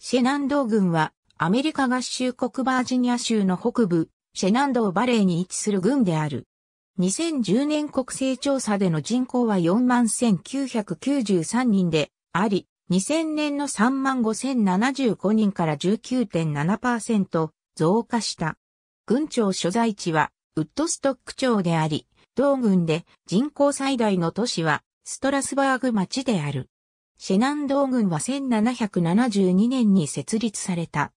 シェナンドー郡は、アメリカ合衆国バージニア州の北部、シェナンドーバレーに位置する郡である。2010年国勢調査での人口は41,993人であり、2000年の35,075人から19.7%増加した。郡庁所在地はウッドストック町であり、同郡で人口最大の都市はストラスバーグ町である。シェナンドー軍は1772年に設立された。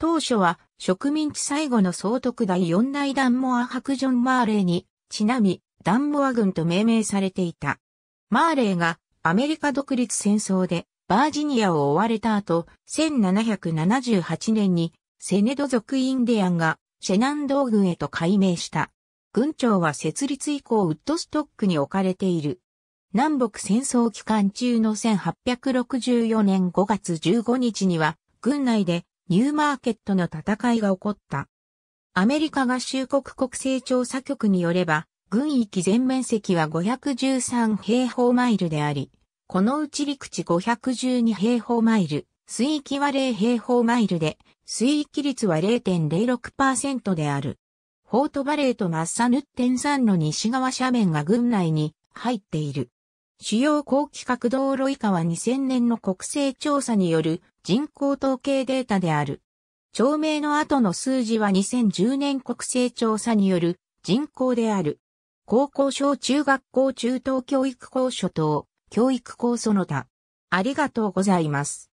当初は植民地最後の総督第四大ダンモアクジョン・マーレーにちなみダンモア軍と命名されていた。マーレーがアメリカ独立戦争でバージニアを追われた後、1778年にセネド族インディアンがシェナンドー軍へと改名した。軍長は設立以降ウッドストックに置かれている。南北戦争期間中の1864年5月15日には、軍内でニューマーケットの戦いが起こった。アメリカ合衆国国勢調査局によれば、軍域全面積は513平方マイルであり、このうち陸地512平方マイル、水域は0平方マイルで、水域率は0.06%である。フォートバレーとマッサヌッテン山の西側斜面が軍内に入っている。主要高規格道路以下は2000年の国勢調査による人口統計データである。町名の後の数字は2010年国勢調査による人口である。高校小中学校中等教育校所等、教育校その他。ありがとうございます。